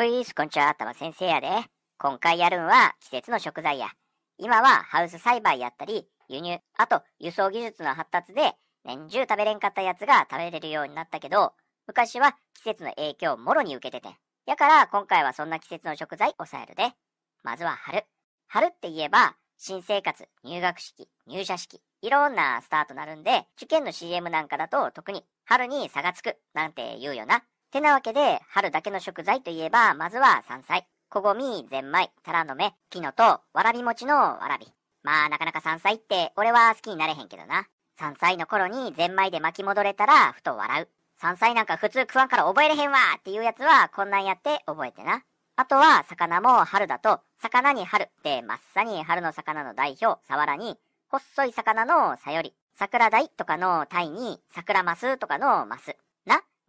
こんにちは、たま先生やで。今回やるんは季節の食材や。今はハウス栽培やったり、輸入、あと輸送技術の発達で年中食べれんかったやつが食べれるようになったけど、昔は季節の影響をもろに受けててん。やから今回はそんな季節の食材抑えるで。まずは春。春って言えば、新生活、入学式、入社式、いろんなスタートなるんで、受験の CM なんかだと特に春に差がつくなんて言うよな。てなわけで、春だけの食材といえば、まずは山菜。こごみ、ゼンマイ、タラの芽、キノと、わらび餅のわらび。まあ、なかなか山菜って、俺は好きになれへんけどな。山菜の頃にゼンマイで巻き戻れたら、ふと笑う。山菜なんか普通食わんから覚えれへんわっていうやつは、こんなんやって覚えてな。あとは、魚も春だと、魚に春って、まっさに春の魚の代表、サワラに、細い魚のサヨリ、桜大とかの鯛に、桜マスとかのマス。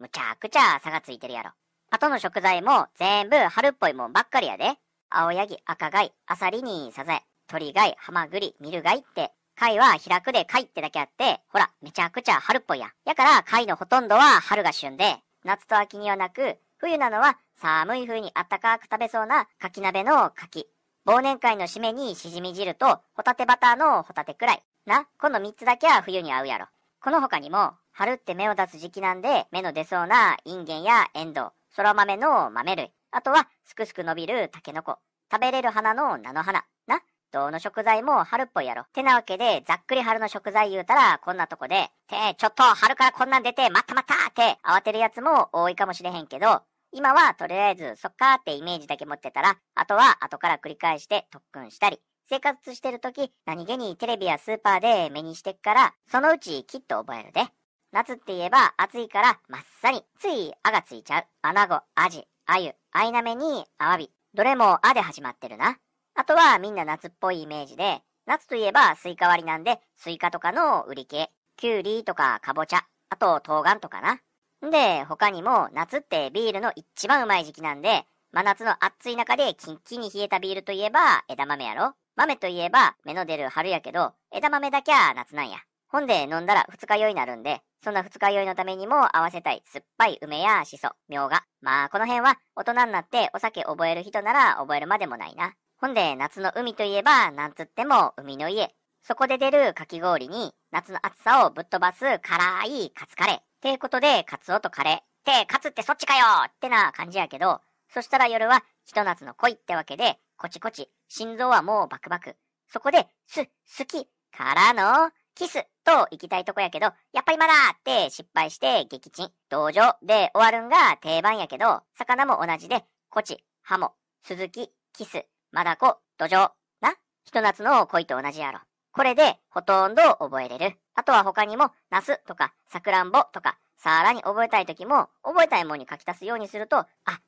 むちゃくちゃ差がついてるやろ。あとの食材も全部春っぽいもんばっかりやで。青ヤギ、赤貝、アサリにサザエ、鳥貝、ハマグリ、ミル貝って、貝は開くで貝ってだけあって、ほら、めちゃくちゃ春っぽいやん。やから貝のほとんどは春が旬で、夏と秋にはなく、冬なのは寒い風にあったかく食べそうな柿鍋の柿。忘年会の締めにしじみ汁とホタテバターのホタテくらい。な、この3つだけは冬に合うやろ。この他にも、春って芽を出す時期なんで、芽の出そうなインゲンやエンドウ、そら豆の豆類、あとはすくすく伸びるタケノコ、食べれる花の菜の花、な。どの食材も春っぽいやろ。てなわけで、ざっくり春の食材言うたら、こんなとこで、てちょっと春からこんなん出て、またまたって慌てるやつも多いかもしれへんけど、今はとりあえず、そっかーってイメージだけ持ってたら、あとは後から繰り返して特訓したり、生活してるとき、何気にテレビやスーパーで目にしてっから、そのうちきっと覚えるで。夏って言えば暑いからまっさり、ついあがついちゃう。アナゴ、アジ、アユ、アイナメにアワビ。どれもあで始まってるな。あとはみんな夏っぽいイメージで、夏といえばスイカ割りなんで、スイカとかの売り系。キュウリとかカボチャ。あと冬瓜とかな。んで、他にも夏ってビールの一番うまい時期なんで、真夏の暑い中でキンキンに冷えたビールといえば枝豆やろ。豆といえば芽の出る春やけど、枝豆だけは夏なんや。本で飲んだら二日酔いになるんで、そんな二日酔いのためにも合わせたい酸っぱい梅やしそ、みょうが。まあこの辺は大人になってお酒覚える人なら覚えるまでもないな。ほんで夏の海といえばなんつっても海の家。そこで出るかき氷に夏の暑さをぶっ飛ばす辛いカツカレー。ってことでカツオとカレー。ってカツってそっちかよってな感じやけど、そしたら夜はひと夏の恋ってわけで、こちこち、心臓はもうバクバク。そこで、す、好き、からの、キス。と行きたいとこやけど、やっぱりまだって失敗して撃沈、同情で終わるんが定番やけど、魚も同じで、コチ、ハモ、スズキ、キス、マダコ、土壌、な、ひと夏の恋と同じやろ。これでほとんど覚えれる。あとは他にも、ナスとか、サクランボとか、さらに覚えたい時も、覚えたいもんに書き足すようにすると、あ、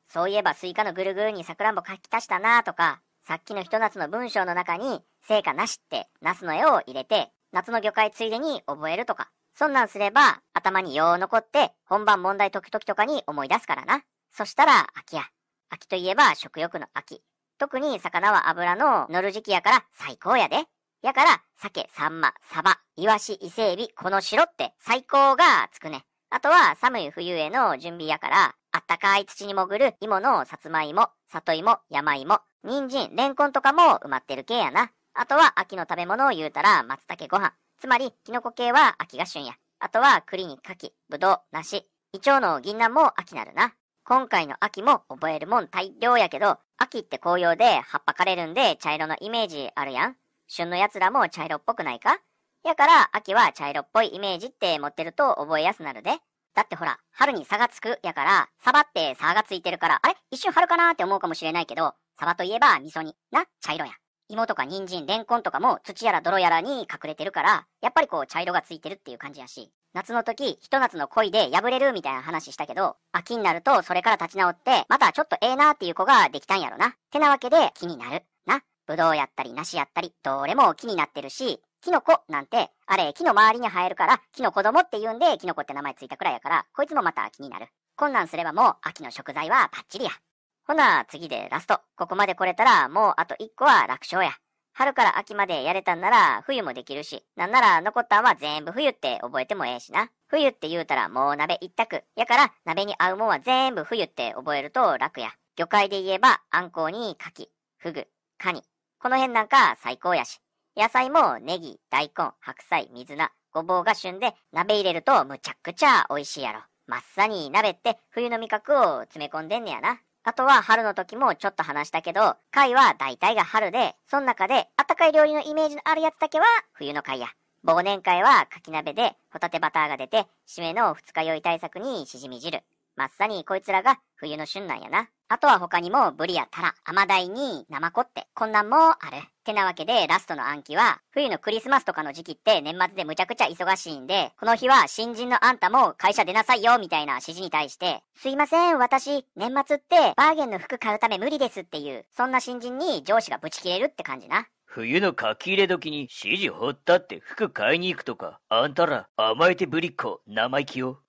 そういえばスイカのぐるぐるにサクランボ書き足したなとか、さっきのひと夏の文章の中に、成果なしって、ナスの絵を入れて、夏の魚介ついでに覚えるとか。そんなんすれば、頭によう残って、本番問題解く時とかに思い出すからな。そしたら、秋や。秋といえば食欲の秋。特に魚は油の乗る時期やから最高やで。やから、鮭、サンマ、サバ、イワシ、伊勢エビ、この城って最高がつくね。あとは寒い冬への準備やから、あったかい土に潜る芋のさつまいも、里芋、山芋、人参、レンコンとかも埋まってる系やな。あとは秋の食べ物を言うたら松茸ご飯。つまり、キノコ系は秋が旬や。あとは栗に柿、ぶどう、梨。イチョウの銀杏も秋なるな。今回の秋も覚えるもん大量やけど、秋って紅葉で葉っぱ枯れるんで茶色のイメージあるやん。旬の奴らも茶色っぽくないかやから秋は茶色っぽいイメージって持ってると覚えやすなるで。だってほら、春に差がつくやから、サバって差がついてるから、あれ一瞬春かなって思うかもしれないけど、サバといえば味噌煮。な、茶色や。芋とか人参、レンコンとかも土やら泥やらに隠れてるから、やっぱりこう茶色がついてるっていう感じやし、夏の時、ひと夏の恋で破れるみたいな話したけど、秋になるとそれから立ち直って、またちょっとええなっていう子ができたんやろな。ってなわけで気になる。な。ぶどうやったり梨やったり、どれも気になってるし、キノコなんて、あれ木の周りに生えるから、木の子供って言うんでキノコって名前ついたくらいやから、こいつもまた気になる。こんなんすればもう秋の食材はバッチリや。ほな、次でラスト。ここまで来れたら、もうあと1個は楽勝や。春から秋までやれたんなら、冬もできるし、なんなら残ったんは全部冬って覚えてもええしな。冬って言うたらもう鍋一択。やから、鍋に合うもんは全部冬って覚えると楽や。魚介で言えば、あんこうに柿、フグ、カニ。この辺なんか最高やし。野菜もネギ、大根、白菜、水菜、ごぼうが旬で、鍋入れるとむちゃくちゃ美味しいやろ。まっさに鍋って冬の味覚を詰め込んでんねやな。あとは春の時もちょっと話したけど、貝は大体が春で、その中であったかい料理のイメージのあるやつだけは冬の貝や。忘年会は柿鍋でホタテバターが出て、締めの二日酔い対策にしじみ汁。まっさにこいつらが冬の旬なんやな。あとは他にもブリやタラ、アマダイにナマコって、こんなんもある。ってなわけで、ラストの暗記は、冬のクリスマスとかの時期って年末でむちゃくちゃ忙しいんで、この日は新人のあんたも会社出なさいよ、みたいな指示に対して、すいません、私、年末ってバーゲンの服買うため無理ですっていう、そんな新人に上司がブチ切れるって感じな。冬の書き入れ時に指示ほったって服買いに行くとか、あんたら甘えてぶりっ子、生意気よ。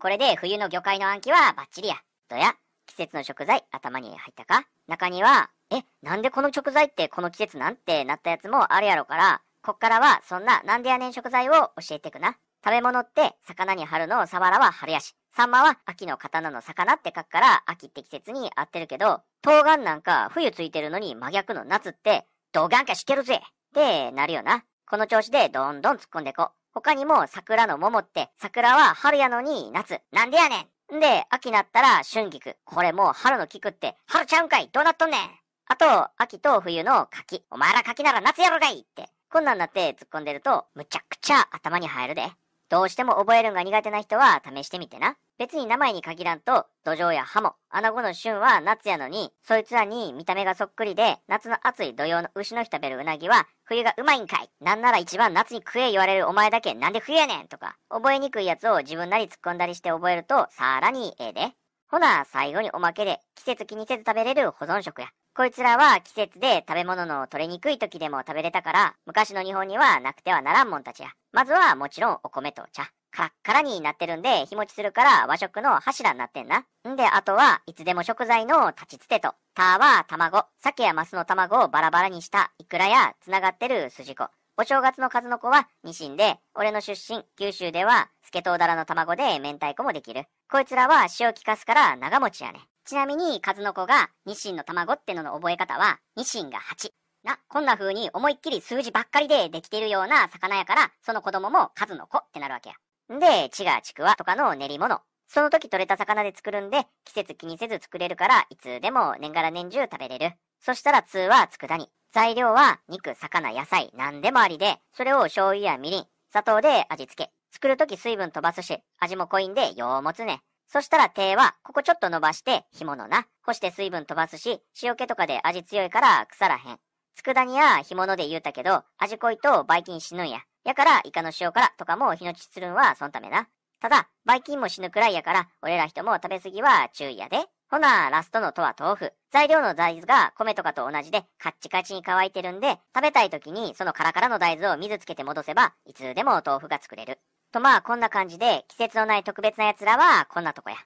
これで冬の魚介の暗記はバッチリや。どや季節の食材頭に入ったか中には、え、なんでこの食材ってこの季節なんてなったやつもあるやろから、こっからはそんななんでやねん食材を教えてくな。食べ物って魚に春のサワラは春やし、サンマは秋の刀の魚って書くから秋って季節に合ってるけど、冬瓜なんか冬ついてるのに真逆の夏って、どがんかしてるぜってなるよな。この調子でどんどん突っ込んでこう。他にも桜の桃って、桜は春やのに夏。なんでやねんんで、秋になったら春菊。これもう春の菊って、春ちゃうんかいどうなっとんねんあと、秋と冬の柿。お前ら柿なら夏やろがいって。こんなんなって突っ込んでると、むちゃくちゃ頭に入るで。どうしても覚えるんが苦手な人は試してみてな。別に名前に限らんと、土壌やハモ、アナゴの旬は夏やのに、そいつらに見た目がそっくりで、夏の暑い土曜の牛の日食べるうなぎは、冬がうまいんかいなんなら一番夏に食え言われるお前だけなんで冬やねんとか、覚えにくいやつを自分なり突っ込んだりして覚えると、さらにええで。ほな、最後におまけで、季節気にせず食べれる保存食や。こいつらは季節で食べ物の取れにくい時でも食べれたから、昔の日本にはなくてはならんもんたちや。まずはもちろんお米と茶。カッカラになってるんで、日持ちするから和食の柱になってんな。んで、あとはいつでも食材の立ちつてと、たは卵、鮭やマスの卵をバラバラにしたイクラや繋がってる筋子。お正月の数の子はニシンで、俺の出身、九州ではスケトウダラの卵で明太子もできる。こいつらは塩効かすから長持ちやね。ちなみに数の子がニシンの卵ってのの覚え方は、ニシンが8。な、こんな風に思いっきり数字ばっかりでできているような魚やから、その子供も数の子ってなるわけや。で、チガ、ちくわとかの練り物。その時取れた魚で作るんで、季節気にせず作れるから、いつでも年がら年中食べれる。そしたら2は佃煮。材料は肉、魚、野菜、何でもありで、それを醤油やみりん、砂糖で味付け。作るとき水分飛ばすし、味も濃いんでようもつね。そしたら手は、ここちょっと伸ばして、干物な。干して水分飛ばすし、塩気とかで味強いから腐らへん。佃煮や干物で言うたけど、味濃いとバイキン死ぬんや。やから、イカの塩辛とかも日のちするんはそんためな。ただ、バイキンも死ぬくらいやから、俺ら人も食べ過ぎは注意やで。ほな、ラストのとは豆腐。材料の大豆が米とかと同じでカッチカチに乾いてるんで、食べたい時にそのカラカラの大豆を水つけて戻せば、いつでも豆腐が作れる。とまあ、こんな感じで、季節のない特別な奴らはこんなとこや。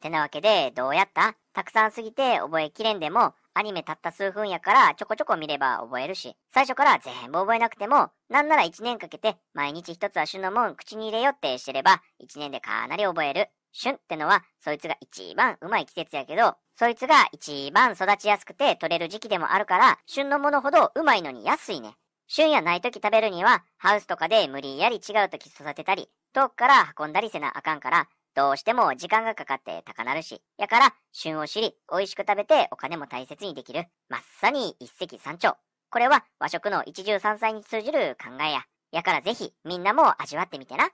てなわけで、どうやったたくさんすぎて覚えきれんでも、アニメたった数分やからちょこちょこ見れば覚えるし、最初から全部覚えなくても、なんなら1年かけて毎日1つは旬のもん口に入れよってしてれば、1年でかなり覚える。旬ってのは、そいつが一番うまい季節やけど、そいつが一番育ちやすくて取れる時期でもあるから、旬のものほどうまいのに安いね。旬やない時食べるには、ハウスとかで無理やり違う時育てたり、遠くから運んだりせなあかんから、どうしても時間がかかって高鳴るし、やから旬を知り、美味しく食べてお金も大切にできる、まっさに一石三鳥。これは和食の一汁三菜に通じる考えや。やからぜひみんなも味わってみてな。